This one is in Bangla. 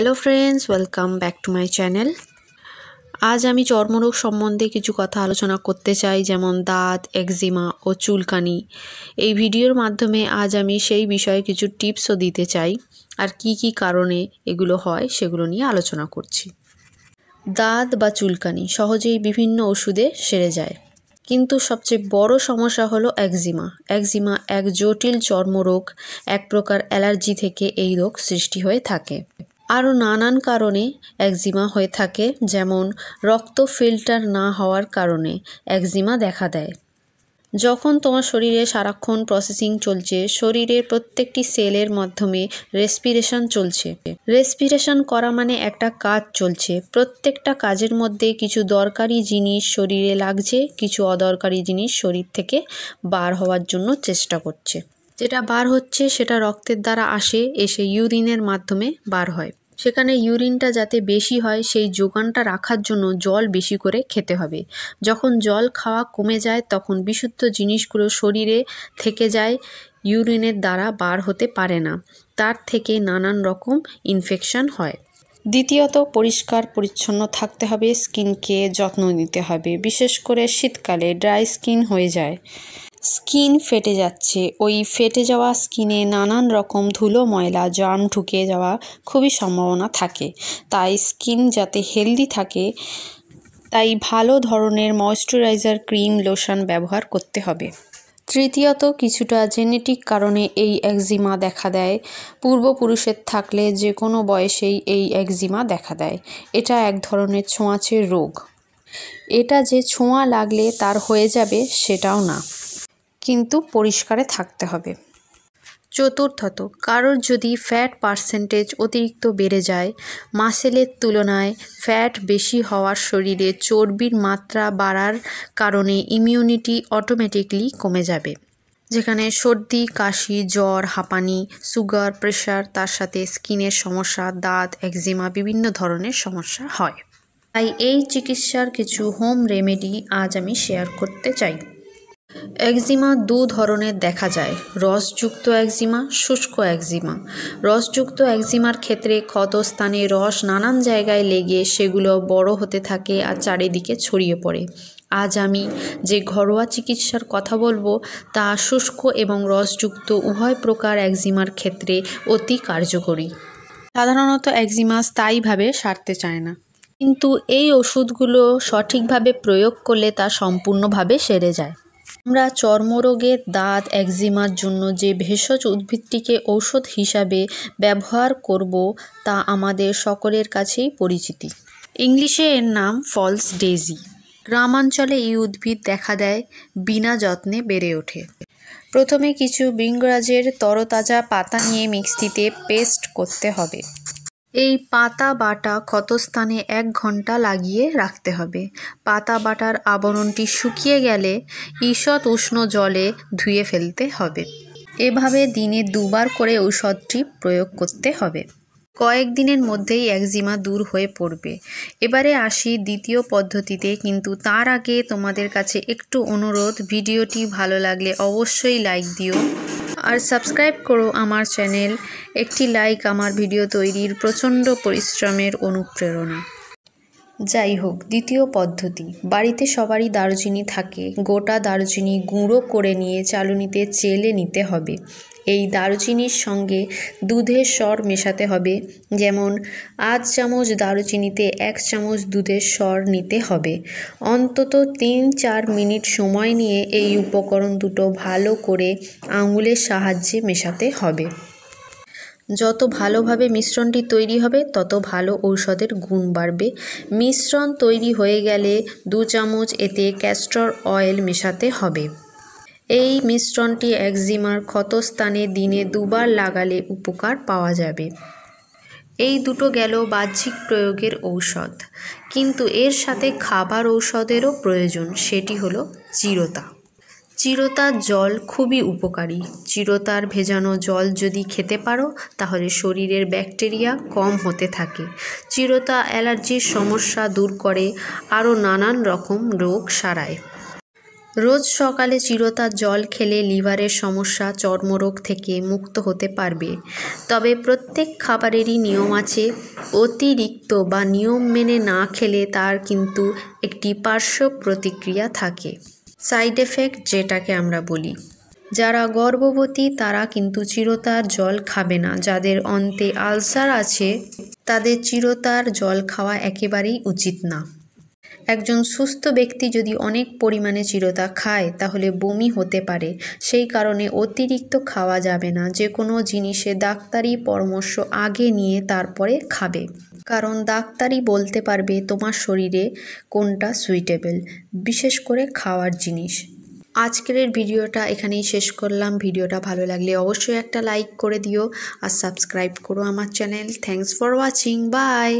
hello friends welcome back to my channel আজ আমি চর্মরোগ সম্বন্ধে কিছু কথা আলোচনা করতে চাই যেমন দাঁত একজিমা ও চুলকানি এই ভিডিওর মাধ্যমে আজ আমি সেই বিষয়ে কিছু টিপসও দিতে চাই আর কি কি কারণে এগুলো হয় সেগুলো নিয়ে আলোচনা করছি দাঁত বা চুলকানি সহজেই বিভিন্ন ওষুধে সেরে যায় কিন্তু সবচেয়ে বড় সমস্যা হলো একজিমা একজিমা এক জটিল চর্মরোগ এক প্রকার অ্যালার্জি থেকে এই রোগ সৃষ্টি হয়ে থাকে আরও নানান কারণে একজিমা হয়ে থাকে যেমন রক্ত ফিল্টার না হওয়ার কারণে একজিমা দেখা দেয় যখন তোমার শরীরে সারাক্ষণ প্রসেসিং চলছে শরীরের প্রত্যেকটি সেলের মাধ্যমে রেসপিরেশন চলছে রেসপিরেশন করা মানে একটা কাজ চলছে প্রত্যেকটা কাজের মধ্যে কিছু দরকারি জিনিস শরীরে লাগছে কিছু অদরকারি জিনিস শরীর থেকে বার হওয়ার জন্য চেষ্টা করছে যেটা বার হচ্ছে সেটা রক্তের দ্বারা আসে এসে ইউরিনের মাধ্যমে বার হয় সেখানে ইউরিনটা যাতে বেশি হয় সেই যোগানটা রাখার জন্য জল বেশি করে খেতে হবে যখন জল খাওয়া কমে যায় তখন বিশুদ্ধ জিনিসগুলো শরীরে থেকে যায় ইউরিনের দ্বারা বার হতে পারে না তার থেকে নানান রকম ইনফেকশন হয় দ্বিতীয়ত পরিষ্কার পরিচ্ছন্ন থাকতে হবে স্কিনকে যত্ন নিতে হবে বিশেষ করে শীতকালে ড্রাই স্কিন হয়ে যায় স্কিন ফেটে যাচ্ছে ওই ফেটে যাওয়া স্কিনে নানান রকম ধুলো ময়লা জার্ম ঢুকে যাওয়া খুবই সম্ভাবনা থাকে তাই স্কিন যাতে হেলদি থাকে তাই ভালো ধরনের ময়েশ্চারাইজার ক্রিম লোশন ব্যবহার করতে হবে তৃতীয়ত কিছুটা জেনেটিক কারণে এই একজিমা দেখা দেয় পূর্বপুরুষের থাকলে যে কোনো বয়সেই এই একজিমা দেখা দেয় এটা এক ধরনের ছোঁয়াচের রোগ এটা যে ছোঁয়া লাগলে তার হয়ে যাবে সেটাও না কিন্তু পরিষ্কারে থাকতে হবে চতুর্থত কারোর যদি ফ্যাট পার্সেন্টেজ অতিরিক্ত বেড়ে যায় মাসেলের তুলনায় ফ্যাট বেশি হওয়ার শরীরে চর্বির মাত্রা বাড়ার কারণে ইমিউনিটি অটোমেটিকলি কমে যাবে যেখানে সর্দি কাশি জ্বর হাঁপানি সুগার প্রেশার তার সাথে স্কিনের সমস্যা দাঁত একজিমা বিভিন্ন ধরনের সমস্যা হয় তাই এই চিকিৎসার কিছু হোম রেমেডি আজ আমি শেয়ার করতে চাই একজিমা দু ধরনের দেখা যায় রসযুক্ত একজিমা শুষ্ক একজিমা রসযুক্ত একজিমার ক্ষেত্রে ক্ষতস্থানে রস নানান জায়গায় লেগে সেগুলো বড় হতে থাকে আর চারিদিকে ছড়িয়ে পড়ে আজ আমি যে ঘরোয়া চিকিৎসার কথা বলবো তা শুষ্ক এবং রসযুক্ত উভয় প্রকার একজিমার ক্ষেত্রে অতি কার্যকরী সাধারণত একজিমা স্থায়ীভাবে সারতে চায় না কিন্তু এই ওষুধগুলো সঠিকভাবে প্রয়োগ করলে তা সম্পূর্ণভাবে সেরে যায় আমরা চর্মরোগের দাঁত একজিমার জন্য যে ভেষজ উদ্ভিদটিকে ঔষধ হিসাবে ব্যবহার করব তা আমাদের সকলের কাছেই পরিচিতি ইংলিশে এর নাম ফলস ডেজি গ্রামাঞ্চলে এই উদ্ভিদ দেখা দেয় বিনা যত্নে বেড়ে ওঠে প্রথমে কিছু বিঙ্গরাজের তরতাজা পাতা নিয়ে মিক্সিতে পেস্ট করতে হবে এই পাতা বাটা ক্ষতস্থানে এক ঘন্টা লাগিয়ে রাখতে হবে পাতা বাটার আবরণটি শুকিয়ে গেলে ঈষৎ উষ্ণ জলে ধুয়ে ফেলতে হবে এভাবে দিনে দুবার করে ঔষধটি প্রয়োগ করতে হবে কয়েকদিনের মধ্যেই একজিমা দূর হয়ে পড়বে এবারে আসি দ্বিতীয় পদ্ধতিতে কিন্তু তার আগে তোমাদের কাছে একটু অনুরোধ ভিডিওটি ভালো লাগলে অবশ্যই লাইক দিও আর সাবস্ক্রাইব করো আমার চ্যানেল একটি লাইক আমার ভিডিও তৈরির প্রচণ্ড পরিশ্রমের অনুপ্রেরণা যাই হোক দ্বিতীয় পদ্ধতি বাড়িতে সবারই দারুচিনি থাকে গোটা দারুচিনি গুঁড়ো করে নিয়ে চালুনিতে চেলে নিতে হবে এই দারুচিনির সঙ্গে দুধের সর মেশাতে হবে যেমন আধ চামচ দারুচিনিতে এক চামচ দুধের সর নিতে হবে অন্তত তিন চার মিনিট সময় নিয়ে এই উপকরণ দুটো ভালো করে আঙুলের সাহায্যে মেশাতে হবে যত ভালোভাবে মিশ্রণটি তৈরি হবে তত ভালো ঔষধের গুণ বাড়বে মিশ্রণ তৈরি হয়ে গেলে দু চামচ এতে ক্যাস্টর অয়েল মেশাতে হবে এই মিশ্রণটি একজিমার ক্ষতস্থানে দিনে দুবার লাগালে উপকার পাওয়া যাবে এই দুটো গেল বাহ্যিক প্রয়োগের ঔষধ কিন্তু এর সাথে খাবার ঔষধেরও প্রয়োজন সেটি হলো চিরতা চিরতার জল খুবই উপকারী চিরতার ভেজানো জল যদি খেতে পারো তাহলে শরীরের ব্যাকটেরিয়া কম হতে থাকে চিরতা অ্যালার্জির সমস্যা দূর করে আরও নানান রকম রোগ সারায় রোজ সকালে চিরতা জল খেলে লিভারের সমস্যা চর্মরোগ থেকে মুক্ত হতে পারবে তবে প্রত্যেক খাবারেরই নিয়ম আছে অতিরিক্ত বা নিয়ম মেনে না খেলে তার কিন্তু একটি পার্শ্ব প্রতিক্রিয়া থাকে সাইড এফেক্ট যেটাকে আমরা বলি যারা গর্ভবতী তারা কিন্তু চিরতার জল খাবে না যাদের অন্তে আলসার আছে তাদের চিরতার জল খাওয়া একেবারেই উচিত না একজন সুস্থ ব্যক্তি যদি অনেক পরিমাণে চিরতা খায় তাহলে বমি হতে পারে সেই কারণে অতিরিক্ত খাওয়া যাবে না যে কোনো জিনিসে ডাক্তারি পরামর্শ আগে নিয়ে তারপরে খাবে কারণ ডাক্তারই বলতে পারবে তোমার শরীরে কোনটা সুইটেবল বিশেষ করে খাওয়ার জিনিস আজকের ভিডিওটা এখানেই শেষ করলাম ভিডিওটা ভালো লাগলে অবশ্যই একটা লাইক করে দিও আর সাবস্ক্রাইব করো আমার channel thanks for watching by